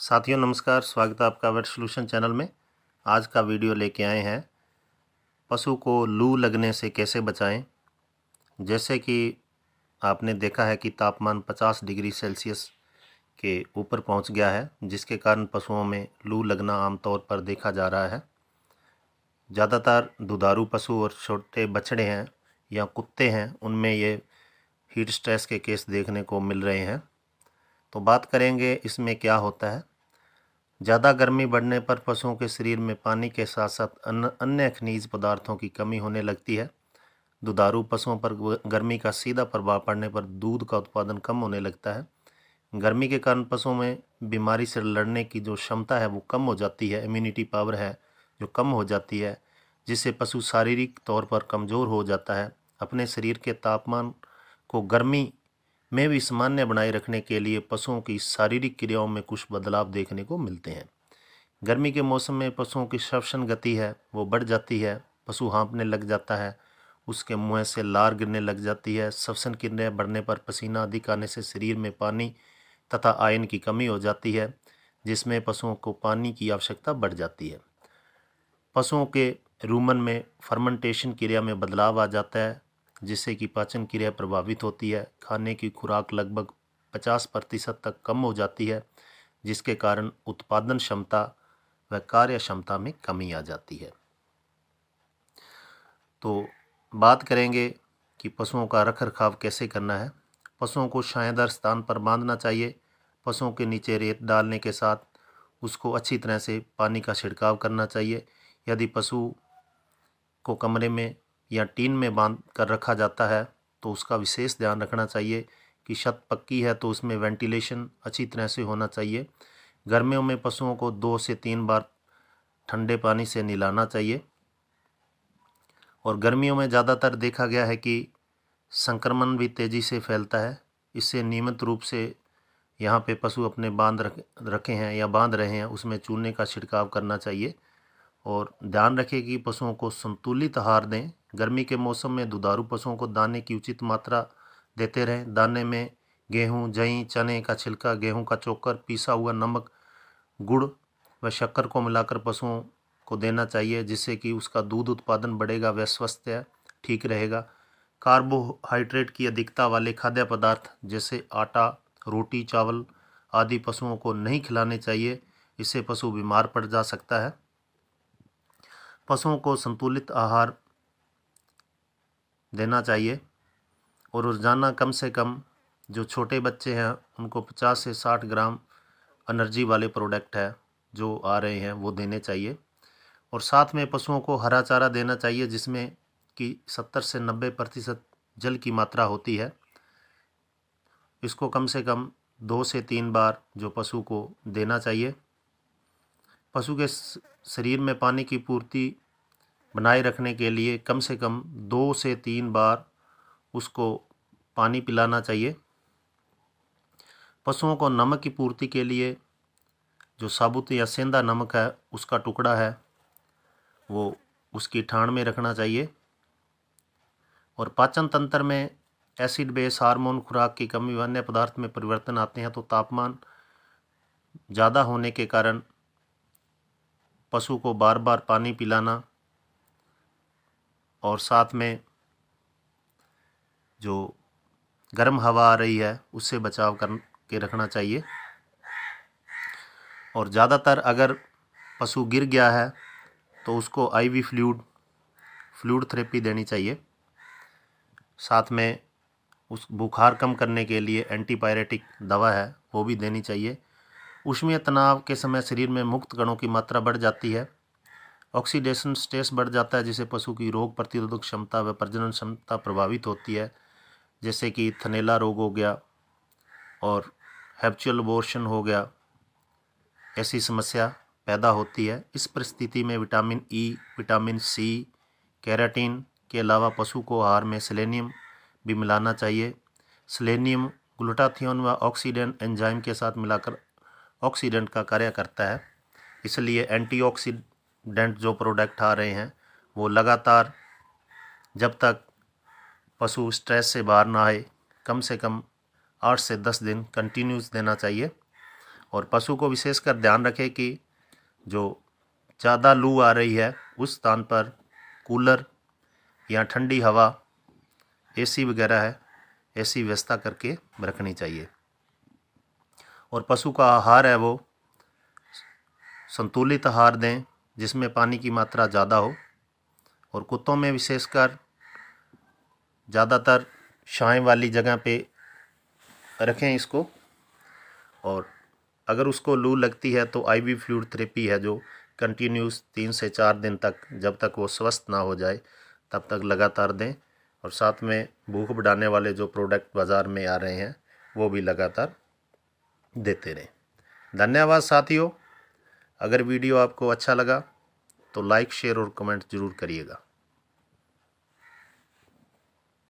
साथियों नमस्कार स्वागत है आपका वेट सोल्यूशन चैनल में आज का वीडियो लेके आए हैं पशु को लू लगने से कैसे बचाएं जैसे कि आपने देखा है कि तापमान 50 डिग्री सेल्सियस के ऊपर पहुंच गया है जिसके कारण पशुओं में लू लगना आमतौर पर देखा जा रहा है ज़्यादातर दुधारू पशु और छोटे बछड़े हैं या कुत्ते हैं उनमें ये हीट स्ट्रेस के केस देखने को मिल रहे हैं तो बात करेंगे इसमें क्या होता है ज़्यादा गर्मी बढ़ने पर पशुओं के शरीर में पानी के साथ साथ अन्य खनिज पदार्थों की कमी होने लगती है दुधारू पशुओं पर गर्मी का सीधा प्रभाव पड़ने पर दूध का उत्पादन कम होने लगता है गर्मी के कारण पशुओं में बीमारी से लड़ने की जो क्षमता है वो कम हो जाती है इम्यूनिटी पावर है जो कम हो जाती है जिससे पशु शारीरिक तौर पर कमज़ोर हो जाता है अपने शरीर के तापमान को गर्मी में भी सामान्य बनाए रखने के लिए पशुओं की शारीरिक क्रियाओं में कुछ बदलाव देखने को मिलते हैं गर्मी के मौसम में पशुओं की श्वसन गति है वो बढ़ जाती है पशु हाँपने लग जाता है उसके मुँह से लार गिरने लग जाती है श्वसन क्रिया बढ़ने पर पसीना अधिक आने से शरीर में पानी तथा आयन की कमी हो जाती है जिसमें पशुओं को पानी की आवश्यकता बढ़ जाती है पशुओं के रूमन में फर्मेंटेशन क्रिया में बदलाव आ जाता है जिससे कि पाचन क्रिया प्रभावित होती है खाने की खुराक लगभग 50 प्रतिशत तक कम हो जाती है जिसके कारण उत्पादन क्षमता व कार्य क्षमता में कमी आ जाती है तो बात करेंगे कि पशुओं का रख रखाव कैसे करना है पशुओं को छायादार स्थान पर बांधना चाहिए पशुओं के नीचे रेत डालने के साथ उसको अच्छी तरह से पानी का छिड़काव करना चाहिए यदि पशु को कमरे में या टीन में बांध कर रखा जाता है तो उसका विशेष ध्यान रखना चाहिए कि छत पक्की है तो उसमें वेंटिलेशन अच्छी तरह से होना चाहिए गर्मियों में पशुओं को दो से तीन बार ठंडे पानी से नहलाना चाहिए और गर्मियों में ज़्यादातर देखा गया है कि संक्रमण भी तेज़ी से फैलता है इससे नियमित रूप से यहाँ पे पशु अपने बांध रख रखे हैं या बांध रहे हैं उसमें चूने का छिड़काव करना चाहिए और ध्यान रखें कि पशुओं को संतुलित आहार दें गर्मी के मौसम में दुधारू पशुओं को दाने की उचित मात्रा देते रहें दाने में गेहूँ जई चने का छिलका गेहूँ का चोकर पिसा हुआ नमक गुड़ व शक्कर को मिलाकर पशुओं को देना चाहिए जिससे कि उसका दूध उत्पादन बढ़ेगा व स्वास्थ्य ठीक रहेगा कार्बोहाइड्रेट की अधिकता वाले खाद्य पदार्थ जैसे आटा रोटी चावल आदि पशुओं को नहीं खिलाने चाहिए इससे पशु बीमार पड़ जा सकता है पशुओं को संतुलित आहार देना चाहिए और रोज़ाना कम से कम जो छोटे बच्चे हैं उनको पचास से साठ ग्राम एनर्जी वाले प्रोडक्ट है जो आ रहे हैं वो देने चाहिए और साथ में पशुओं को हरा चारा देना चाहिए जिसमें कि सत्तर से नब्बे प्रतिशत जल की मात्रा होती है इसको कम से कम दो से तीन बार जो पशु को देना चाहिए पशु के शरीर में पानी की पूर्ति बनाए रखने के लिए कम से कम दो से तीन बार उसको पानी पिलाना चाहिए पशुओं को नमक की पूर्ति के लिए जो साबुत या सेंधा नमक है उसका टुकड़ा है वो उसकी ठाण में रखना चाहिए और पाचन तंत्र में एसिड बेस हार्मोन खुराक की कमी व अन्य पदार्थ में परिवर्तन आते हैं तो तापमान ज़्यादा होने के कारण पशु को बार बार पानी पिलाना और साथ में जो गर्म हवा आ रही है उससे बचाव कर के रखना चाहिए और ज़्यादातर अगर पशु गिर गया है तो उसको आईवी फ्लूड फ्लूड थेरेपी देनी चाहिए साथ में उस बुखार कम करने के लिए एंटीपायरेटिक दवा है वो भी देनी चाहिए उष्मीय तनाव के समय शरीर में मुक्त गणों की मात्रा बढ़ जाती है ऑक्सीडेशन स्ट्रेस बढ़ जाता है जिससे पशु की रोग प्रतिरोधक क्षमता व प्रजनन क्षमता प्रभावित होती है जैसे कि थनेला रोग हो गया और हैप्चुअल बोर्शन हो गया ऐसी समस्या पैदा होती है इस परिस्थिति में vitamin E e, vitamin C carotene के अलावा पशु को आहार में सेलेनियम भी मिलाना चाहिए सेलेनियम ग्लूटाथियन व ऑक्सीडेंट एंजाइम के साथ मिलाकर ऑक्सीडेंट का कार्य करता है इसलिए एंटीऑक्सीड डेंट जो प्रोडक्ट आ रहे हैं वो लगातार जब तक पशु स्ट्रेस से बाहर ना आए कम से कम आठ से दस दिन कंटिन्यूस देना चाहिए और पशु को विशेषकर ध्यान रखें कि जो ज़्यादा लू आ रही है उस स्थान पर कूलर या ठंडी हवा एसी वगैरह है ऐसी व्यवस्था करके रखनी चाहिए और पशु का आहार है वो संतुलित आहार दें जिसमें पानी की मात्रा ज़्यादा हो और कुत्तों में विशेषकर ज़्यादातर छाएँ वाली जगह पे रखें इसको और अगर उसको लू लगती है तो आईवी फ्लूड थेरेपी है जो कंटिन्यूस तीन से चार दिन तक जब तक वो स्वस्थ ना हो जाए तब तक लगातार दें और साथ में भूख बढ़ाने वाले जो प्रोडक्ट बाज़ार में आ रहे हैं वो भी लगातार देते रहें धन्यवाद साथियों अगर वीडियो आपको अच्छा लगा तो लाइक शेयर और कमेंट ज़रूर करिएगा